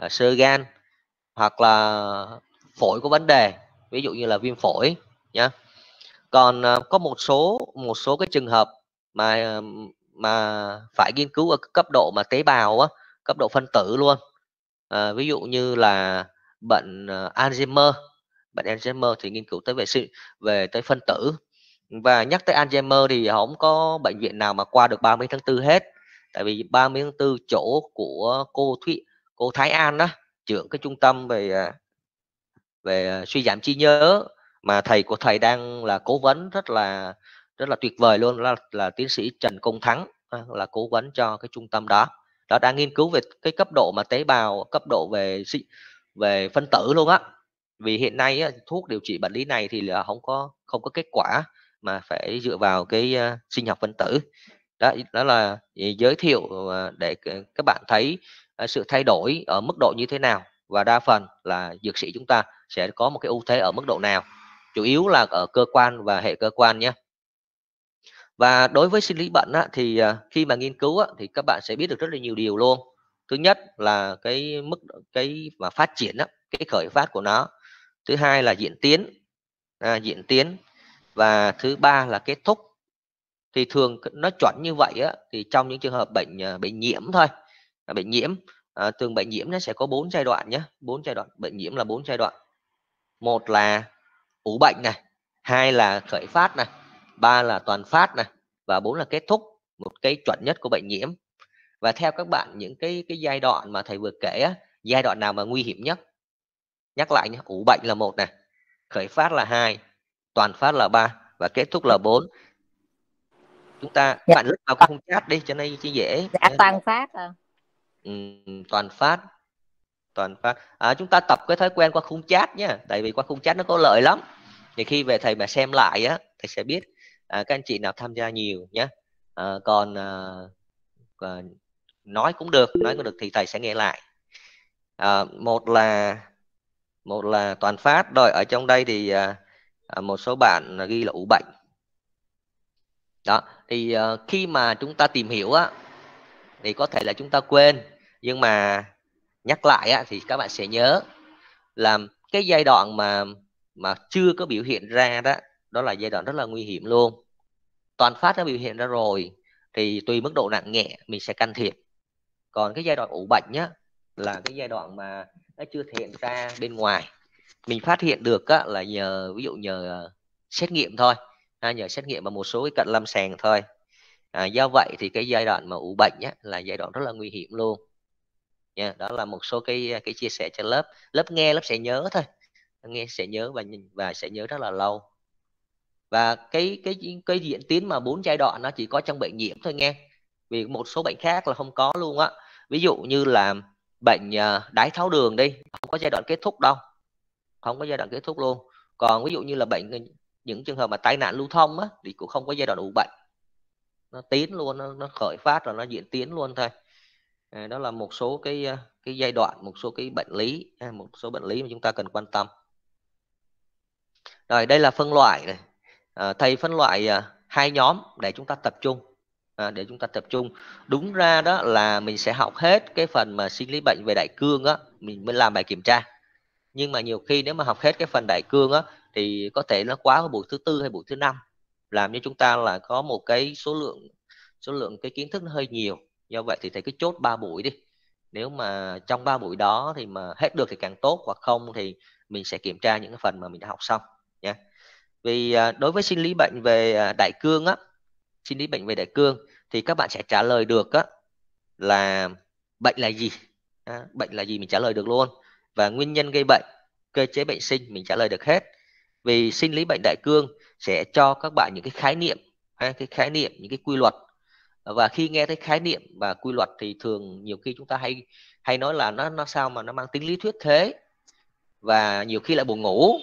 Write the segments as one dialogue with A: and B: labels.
A: À, sơ gan hoặc là phổi có vấn đề ví dụ như là viêm phổi nhá còn à, có một số một số cái trường hợp mà mà phải nghiên cứu ở cấp độ mà tế bào á cấp độ phân tử luôn à, ví dụ như là bệnh à, Alzheimer bệnh Alzheimer thì nghiên cứu tới về sự về tới phân tử và nhắc tới Alzheimer thì không có bệnh viện nào mà qua được 30 tháng 4 hết tại vì 30 tháng 4 chỗ của cô Thụy cô Thái An đó trưởng cái trung tâm về à, về à, suy giảm trí nhớ mà thầy của thầy đang là cố vấn rất là rất là tuyệt vời luôn là, là tiến sĩ Trần Công Thắng à, là cố vấn cho cái trung tâm đó đó đang nghiên cứu về cái cấp độ mà tế bào cấp độ về về phân tử luôn á vì hiện nay á, thuốc điều trị bệnh lý này thì là không có không có kết quả mà phải dựa vào cái uh, sinh học phân tử đó đó là ừ, giới thiệu ờ, để các bạn thấy ờ, sự thay đổi ở mức độ như thế nào và đa phần là dược sĩ chúng ta sẽ có một cái ưu thế ở mức độ nào chủ yếu là ở cơ quan và hệ cơ quan nhé và đối với sinh lý bệnh á, thì ờ, khi mà nghiên cứu á, thì các bạn sẽ biết được rất là nhiều điều luôn thứ nhất là cái mức cái mà phát triển á, cái khởi phát của nó thứ hai là diễn tiến à, diễn tiến và thứ ba là kết thúc thì thường nó chuẩn như vậy á, thì trong những trường hợp bệnh ờ, bệnh nhiễm thôi à, bệnh nhiễm à, thường bệnh nhiễm nó sẽ có bốn giai đoạn nhé bốn giai đoạn bệnh nhiễm là bốn giai đoạn một là ủ bệnh này hai là khởi phát này ba là toàn phát này và bốn là kết thúc một cái chuẩn nhất của bệnh nhiễm và theo các bạn những cái cái giai đoạn mà thầy vừa kể á, giai đoạn nào mà nguy hiểm nhất nhắc lại nhé ủ bệnh là một này khởi phát là hai toàn phát là ba và kết thúc là bốn chúng ta dạ. bạn lướt vào cái khung chat đi cho nên cho dễ dạ, dạ. toàn phát à. ừ, toàn phát toàn phát à, chúng ta tập cái thói quen qua khung chat nhé tại vì qua khung chat nó có lợi lắm thì khi về thầy mà xem lại á thầy sẽ biết à, các anh chị nào tham gia nhiều nhé à, còn à, à, nói cũng được nói cũng được thì thầy sẽ nghe lại à, một là một là toàn phát rồi ở trong đây thì à, à một số bạn ghi là ủ bệnh đó thì uh, khi mà chúng ta tìm hiểu á thì có thể là chúng ta quên nhưng mà nhắc lại á, thì các bạn sẽ nhớ là cái giai đoạn mà mà chưa có biểu hiện ra đó đó là giai đoạn rất là nguy hiểm luôn toàn phát đã biểu hiện ra rồi thì tùy mức độ nặng nhẹ mình sẽ can thiệp còn cái giai đoạn ủ bệnh nhá là cái giai đoạn mà nó chưa thể hiện ra bên ngoài mình phát hiện được á, là nhờ ví dụ nhờ ờ, xét nghiệm thôi hai nhờ xét nghiệm và một số cái cận lâm sàng thôi à, do vậy thì cái giai đoạn mà ủ bệnh á, là giai đoạn rất là nguy hiểm luôn nha đó là một số cái cái chia sẻ cho lớp lớp nghe lớp sẽ nhớ thôi nghe sẽ nhớ và và sẽ nhớ rất là lâu và cái cái cái diễn tiến mà bốn giai đoạn nó chỉ có trong bệnh nhiễm thôi nghe vì một số bệnh khác là không có luôn á ví dụ như là bệnh à, đái tháo đường đi không có giai đoạn kết thúc đâu không có giai đoạn kết thúc luôn còn ví dụ như là bệnh những trường hợp mà tai nạn lưu thông á, thì cũng không có giai đoạn ủ bệnh nó tiến luôn nó, nó khởi phát rồi nó diễn tiến luôn thôi à, đó là một số cái à, cái giai đoạn một số cái bệnh lý à, một số bệnh lý mà chúng ta cần quan tâm rồi đây là phân loại này à, thầy phân loại à, hai nhóm để chúng ta tập trung à, để chúng ta tập trung đúng ra đó là mình sẽ học hết cái phần mà sinh lý bệnh về đại cương á mình mới làm bài kiểm tra nhưng mà nhiều khi nếu mà học hết cái phần đại cương á thì có thể nó quá buổi thứ tư hay buổi thứ năm làm cho chúng ta là có một cái số lượng số lượng cái kiến thức nó hơi nhiều do vậy thì thầy cứ chốt ba buổi đi nếu mà trong ba buổi đó thì mà hết được thì càng tốt hoặc không thì mình sẽ kiểm tra những cái phần mà mình đã học xong nhé vì à, đối với sinh lý bệnh về à, đại cương á sinh lý bệnh về đại cương thì các bạn sẽ trả lời được á là bệnh là gì bệnh là gì mình trả lời được luôn và nguyên nhân gây bệnh cơ chế bệnh sinh mình trả lời được hết vì sinh lý bệnh đại cương sẽ cho các bạn những cái khái niệm hay cái khái niệm những cái quy luật và khi nghe thấy khái niệm và quy luật thì thường nhiều khi chúng ta hay hay nói là nó nó sao mà nó mang tính lý thuyết thế và nhiều khi lại buồn ngủ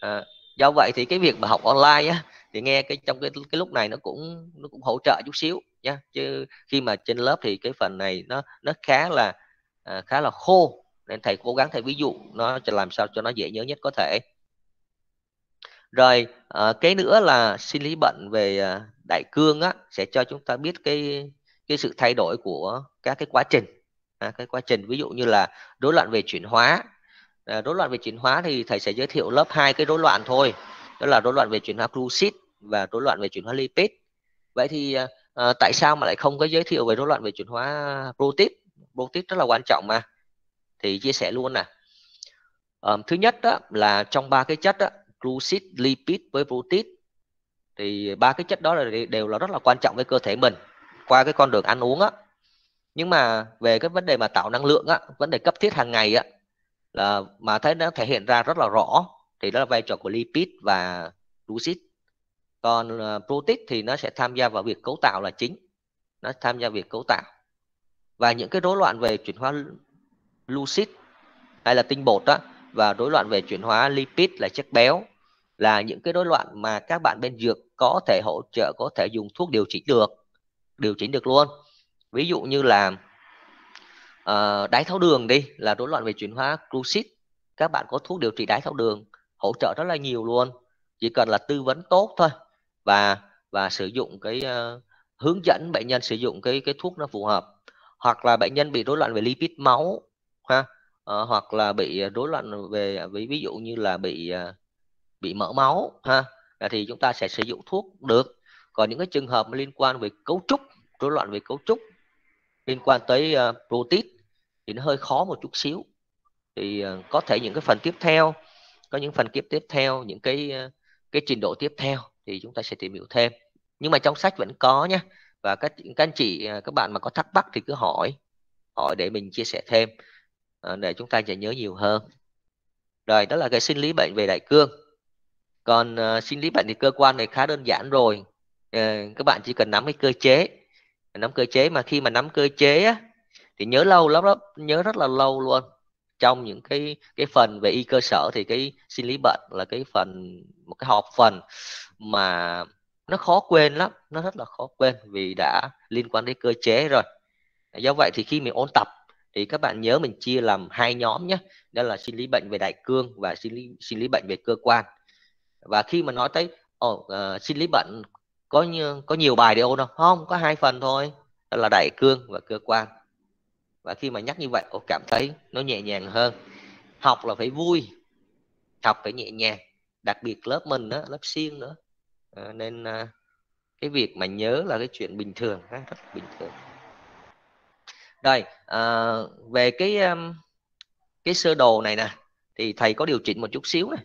A: à, do vậy thì cái việc mà học online á, thì nghe cái trong cái cái lúc này nó cũng nó cũng hỗ trợ chút xíu nha chứ khi mà trên lớp thì cái phần này nó nó khá là à, khá là khô nên thầy cố gắng thầy ví dụ nó làm sao cho nó dễ nhớ nhất có thể rồi à, cái nữa là sinh lý bệnh về à, đại cương á sẽ cho chúng ta biết cái cái sự thay đổi của các cái quá trình à, cái quá trình ví dụ như là rối loạn về chuyển hóa à, rối loạn về chuyển hóa thì thầy sẽ giới thiệu lớp hai cái rối loạn thôi đó là rối loạn về chuyển hóa glucid và rối loạn về chuyển hóa lipid vậy thì à, tại sao mà lại không có giới thiệu về rối loạn về chuyển hóa protein protein rất là quan trọng mà thì chia sẻ luôn nè à, thứ nhất đó là trong ba cái chất đó glucid lipid với protein thì ba cái chất đó là đều là rất là quan trọng với cơ thể mình qua cái con đường ăn uống á nhưng mà về cái vấn đề mà tạo năng lượng á vấn đề cấp thiết hàng ngày á là mà thấy nó thể hiện ra rất là rõ thì đó là vai trò của lipid và glucid còn protein ờ, thì nó sẽ tham gia vào việc cấu tạo là chính nó tham gia việc cấu tạo và những cái rối loạn về chuyển hóa lucid hay là tinh bột á và rối loạn về chuyển hóa lipid là chất béo là những cái rối loạn mà các bạn bên dược có thể hỗ trợ có thể dùng thuốc điều chỉnh được điều chỉnh được luôn ví dụ như là uh, đái tháo đường đi là rối loạn về chuyển hóa glucid các bạn có thuốc điều trị đái tháo đường hỗ trợ rất là nhiều luôn chỉ cần là tư vấn tốt thôi và và sử dụng cái uh, hướng dẫn bệnh nhân sử dụng cái cái thuốc nó phù hợp hoặc là bệnh nhân bị rối loạn về lipid máu ha uh, hoặc là bị rối loạn về ví ví dụ như là bị uh, bị mỡ máu ha thì chúng ta sẽ sử dụng thuốc được còn những cái trường hợp liên quan về cấu trúc rối loạn về cấu trúc liên quan tới uh, protein thì nó hơi khó một chút xíu thì uh, có thể những cái phần tiếp theo có những phần kiếp tiếp theo những cái uh, cái trình độ tiếp theo thì chúng ta sẽ tìm hiểu thêm nhưng mà trong sách vẫn có nhé và các các anh chị các bạn mà có thắc mắc thì cứ hỏi hỏi để mình chia sẻ thêm để chúng ta sẽ nhớ nhiều hơn rồi đó là cái sinh lý bệnh về đại cương còn uh, sinh lý bệnh thì cơ quan này khá đơn giản rồi uh, các bạn chỉ cần nắm cái cơ chế nắm cơ chế mà khi mà nắm cơ chế á, thì nhớ lâu lắm lắm nhớ rất là lâu luôn trong những cái cái phần về y cơ sở thì cái sinh lý bệnh là cái phần một cái học phần mà nó khó quên lắm nó rất là khó quên vì đã liên quan đến cơ chế rồi do vậy thì khi mình ôn tập thì các bạn nhớ mình chia làm hai nhóm nhé đó là sinh lý bệnh về đại cương và sinh lý sinh lý bệnh về cơ quan và khi mà nói tới oh, uh, sinh lý bệnh có như có nhiều bài để ôn không không có hai phần thôi đó là đại cương và cơ quan và khi mà nhắc như vậy cô cảm thấy nó nhẹ nhàng hơn học là phải vui học phải nhẹ nhàng đặc biệt lớp mình đó lớp siêng nữa à, nên à, cái việc mà nhớ là cái chuyện bình thường ha, rất bình thường đây à, ờ, về cái cái sơ đồ này nè thì thầy có điều chỉnh một chút xíu này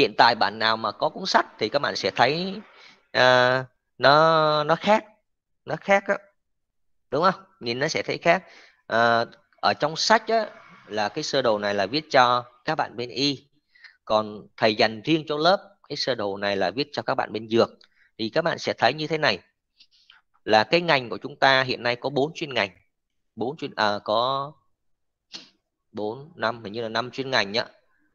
A: hiện tại bạn nào mà có cuốn sách thì các bạn sẽ thấy uh, nó nó khác nó khác đó. đúng không nhìn nó sẽ thấy khác uh, ở trong sách á, là cái sơ đồ này là viết cho các bạn bên y còn thầy dành riêng cho lớp cái sơ đồ này là viết cho các bạn bên dược thì các bạn sẽ thấy như thế này là cái ngành của chúng ta hiện nay có bốn chuyên ngành bốn chuyên à, có bốn năm hình như là năm chuyên ngành nhá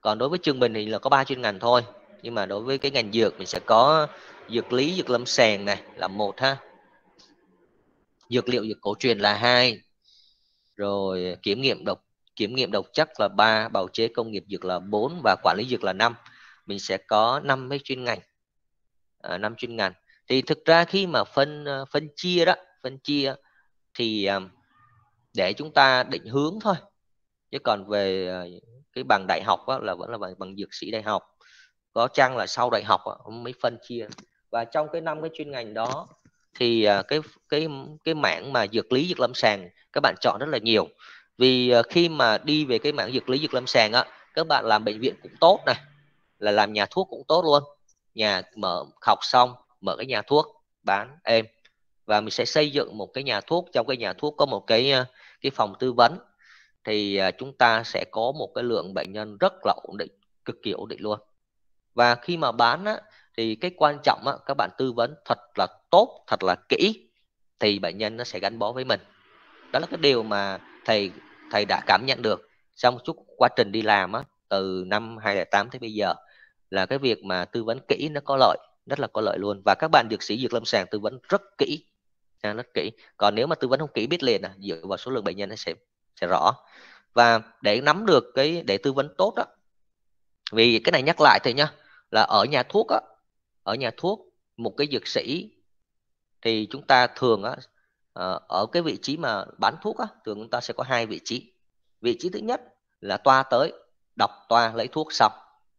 A: còn đối với chương bình thì là có ba chuyên ngành thôi nhưng mà đối với cái ngành dược mình sẽ có dược lý dược lâm sàng này là một ha dược liệu dược cổ truyền là hai rồi kiểm nghiệm độc kiểm nghiệm độc chất là ba bào chế công nghiệp dược là bốn và quản lý dược là năm mình sẽ có năm mấy chuyên ngành à, năm à, chuyên ngành thì thực ra khi mà phân ờ, phân chia đó phân chia thì ờ, để chúng ta định hướng thôi chứ còn về ờ, cái bằng đại học á, là vẫn là bằng, bằng dược sĩ đại học có chăng là sau đại học á, mới phân chia và trong cái năm cái chuyên ngành đó thì à, cái cái cái mảng mà dược lý dược lâm sàng các bạn chọn rất là nhiều vì à, khi mà đi về cái mảng dược lý dược lâm sàng á các bạn làm bệnh viện cũng tốt này là làm nhà thuốc cũng tốt luôn nhà mở học xong mở cái nhà thuốc bán êm và mình sẽ xây dựng một cái nhà thuốc trong cái nhà thuốc có một cái à, cái phòng tư vấn thì à, chúng ta sẽ có một cái lượng bệnh nhân rất là ổn định cực kỳ ổn định luôn và khi mà bán á, thì cái quan trọng á, các bạn tư vấn thật là tốt thật là kỹ thì bệnh nhân nó sẽ gắn bó với mình đó là cái điều mà thầy thầy đã cảm nhận được trong một chút quá trình đi làm á, từ năm 2008 tới bây giờ là cái việc mà tư vấn kỹ nó có lợi rất là có lợi luôn và các bạn dược sĩ dược lâm sàng tư vấn rất kỹ rất kỹ còn nếu mà tư vấn không kỹ biết liền à dựa vào số lượng bệnh nhân nó sẽ sẽ rõ và để nắm được cái để tư vấn tốt đó vì cái này nhắc lại thì nhá là ở nhà thuốc á ở nhà thuốc một cái dược sĩ thì chúng ta thường á ờ, ở cái vị trí mà bán thuốc á thường chúng ta sẽ có hai vị trí vị trí thứ nhất là toa tới đọc toa lấy thuốc xong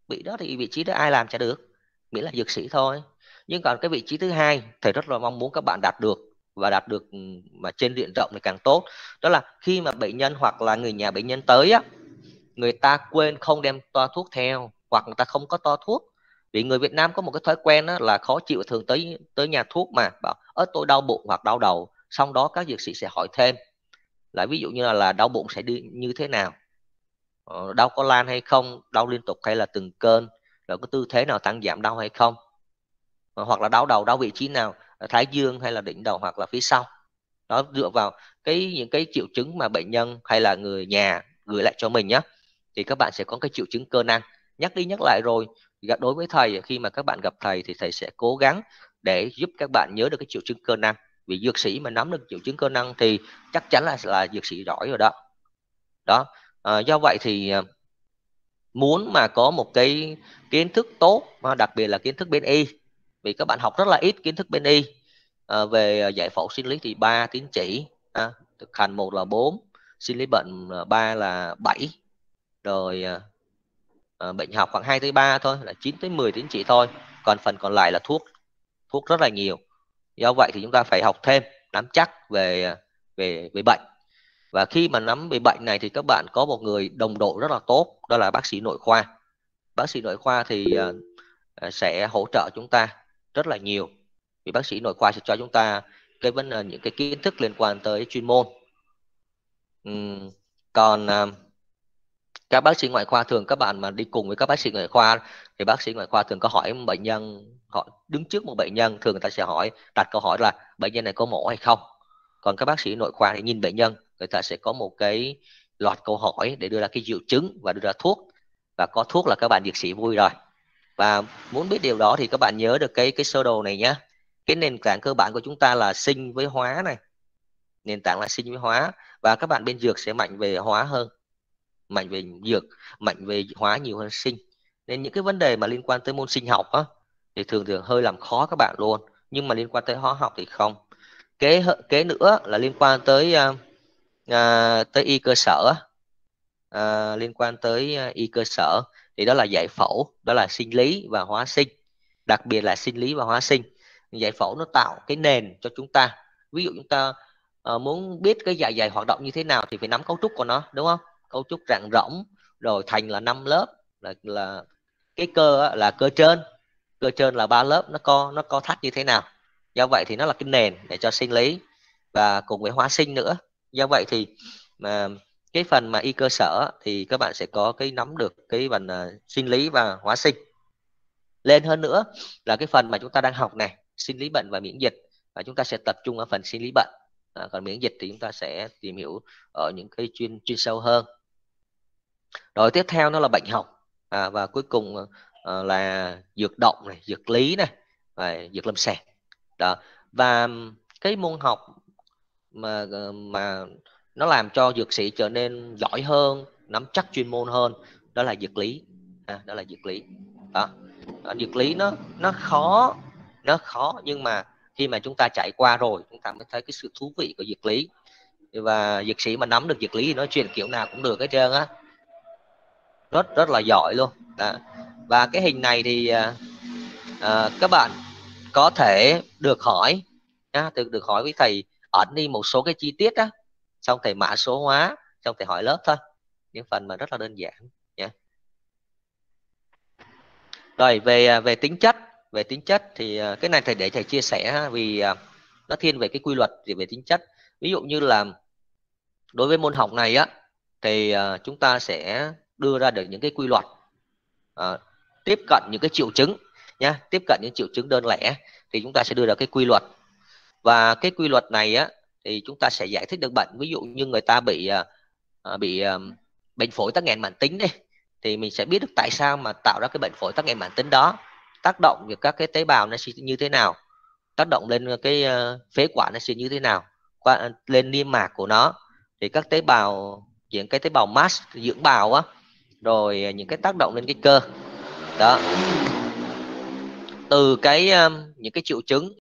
A: vị đó thì vị trí đó ai làm chả được miễn là dược sĩ thôi nhưng còn cái vị trí thứ hai thầy rất là mong muốn các bạn đạt được và đạt được ừ, mà trên diện rộng thì càng tốt đó là khi mà bệnh nhân hoặc là người nhà bệnh nhân tới á người ta quên không đem toa thuốc theo hoặc người ta không có toa thuốc vì người Việt Nam có một cái thói quen đó là khó chịu thường tới tới nhà thuốc mà bảo ớt tôi đau bụng hoặc đau đầu xong đó các dược sĩ sẽ hỏi thêm là ví dụ như là, là đau bụng sẽ đi như thế nào ờ, đau có lan hay không đau liên tục hay là từng cơn rồi có tư thế nào tăng giảm đau hay không ờ, hoặc là đau đầu đau vị trí nào thái dương hay là đỉnh đầu hoặc là phía sau nó dựa vào cái những cái triệu chứng mà bệnh nhân hay là người nhà gửi lại cho mình nhé thì các bạn sẽ có cái triệu chứng cơ năng nhắc đi nhắc lại rồi đối với thầy khi mà các bạn gặp thầy thì thầy sẽ cố gắng để giúp các bạn nhớ được cái triệu chứng cơ năng vì dược sĩ mà nắm được triệu chứng cơ năng thì chắc chắn là là dược sĩ giỏi rồi đó đó à, do vậy thì ờ, muốn mà có một cái kiến thức tốt đặc biệt là kiến thức bên y vì các bạn học rất là ít kiến thức bên y à, về ờ, giải phẫu sinh lý thì ba tín chỉ à, thực hành một là 4 sinh lý bệnh ờ, ba là 7 rồi à, bệnh học khoảng 2 tới 3 thôi là 9 tới 10 tín chỉ thôi còn phần còn lại là thuốc thuốc rất là nhiều do vậy thì chúng ta phải học thêm nắm chắc về về về bệnh và khi mà nắm về bệnh này thì các bạn có một người đồng đội rất là tốt đó là bác sĩ nội khoa bác sĩ nội khoa thì sẽ hỗ trợ chúng ta rất là nhiều vì bác sĩ nội khoa sẽ cho chúng ta cái vấn đề ờ, những cái kiến thức liên quan tới chuyên môn uhm, còn uh, các bác sĩ ngoại khoa thường các bạn mà đi cùng với các bác sĩ ngoại khoa thì bác sĩ ngoại khoa thường có hỏi bệnh nhân họ đứng trước một bệnh nhân thường người ta sẽ hỏi đặt câu hỏi là bệnh nhân này có mổ hay không còn các bác sĩ nội khoa thì nhìn bệnh nhân người ta sẽ có một cái loạt câu hỏi để đưa ra cái triệu chứng và đưa ra thuốc và có thuốc là các bạn dược sĩ vui rồi và muốn biết điều đó thì các bạn nhớ được cái cái sơ đồ này nhé cái nền tảng cơ bản của chúng ta là sinh với hóa này nền tảng là sinh với hóa và các bạn bên dược sẽ mạnh về hóa hơn mạnh về dược mạnh về hóa nhiều hơn sinh nên những cái vấn đề mà liên quan tới môn sinh học á thì thường thường hơi làm khó các bạn luôn nhưng mà liên quan tới hóa học thì không kế kế nữa là liên quan tới à, à, tới y cơ sở à, liên quan tới à, y cơ sở thì đó là giải phẫu đó là sinh lý và hóa sinh đặc biệt là sinh lý và hóa sinh giải phẫu nó tạo cái nền cho chúng ta ví dụ chúng ta uh, muốn biết cái dạ dày hoạt động như thế nào thì phải nắm cấu trúc của nó đúng không cấu trúc rạng rỗng rồi thành là năm lớp là là cái cơ là cơ trơn cơ trơn là ba lớp nó co nó co thắt như thế nào do vậy thì nó là cái nền để cho sinh lý và cùng với hóa sinh nữa do vậy thì mà cái phần mà y cơ sở thì các bạn sẽ có cái nắm được cái phần uh, sinh lý và hóa sinh lên hơn nữa là cái phần mà chúng ta đang học này sinh lý bệnh và miễn dịch và chúng ta sẽ tập trung ở phần sinh lý bệnh à, còn miễn dịch thì chúng ta sẽ tìm hiểu ở những cái chuyên chuyên sâu hơn rồi tiếp theo nó là bệnh học à, và cuối cùng à, là dược động này dược lý này và dược lâm sàng đó và cái môn học mà à, mà nó làm cho dược sĩ trở nên giỏi hơn nắm chắc chuyên môn hơn đó là dược lý à, đó là dược lý đó à, dược lý nó nó khó nó khó nhưng mà khi mà chúng ta trải qua rồi chúng ta mới thấy cái sự thú vị của dược lý và dược sĩ mà nắm được dược lý thì nói chuyện kiểu nào cũng được hết trơn á rất rất là giỏi luôn à, và cái hình này thì à, à, các bạn có thể được hỏi nhá, được được hỏi với thầy ẩn đi một số cái chi tiết đó xong thầy mã số hóa xong thầy hỏi lớp thôi những phần mà rất là đơn giản nhé yeah. rồi về à, về tính chất về tính chất thì à, cái này thầy để thầy chia sẻ vì à, nó thiên về cái quy luật về tính chất ví dụ như là đối với môn học này á thì chúng ta sẽ đưa ra được những cái quy luật à, tiếp cận những cái triệu chứng nhá tiếp cận những triệu chứng đơn lẻ thì chúng ta sẽ đưa ra cái quy luật và cái quy luật này á thì chúng ta sẽ giải thích được bệnh ví dụ như người ta bị uh, bị um, bệnh phổi tắc nghẽn mãn tính đi thì mình sẽ biết được tại sao mà tạo ra cái bệnh phổi tắc nghẽn mãn tính đó tác động việc các cái tế bào nó sẽ như thế nào tác động lên cái uh, phế quản nó sẽ như thế nào qua lên niêm mạc của nó thì các tế bào những cái tế bào mast dưỡng bào á rồi những cái tác động lên cái cơ đó từ cái um, những cái triệu chứng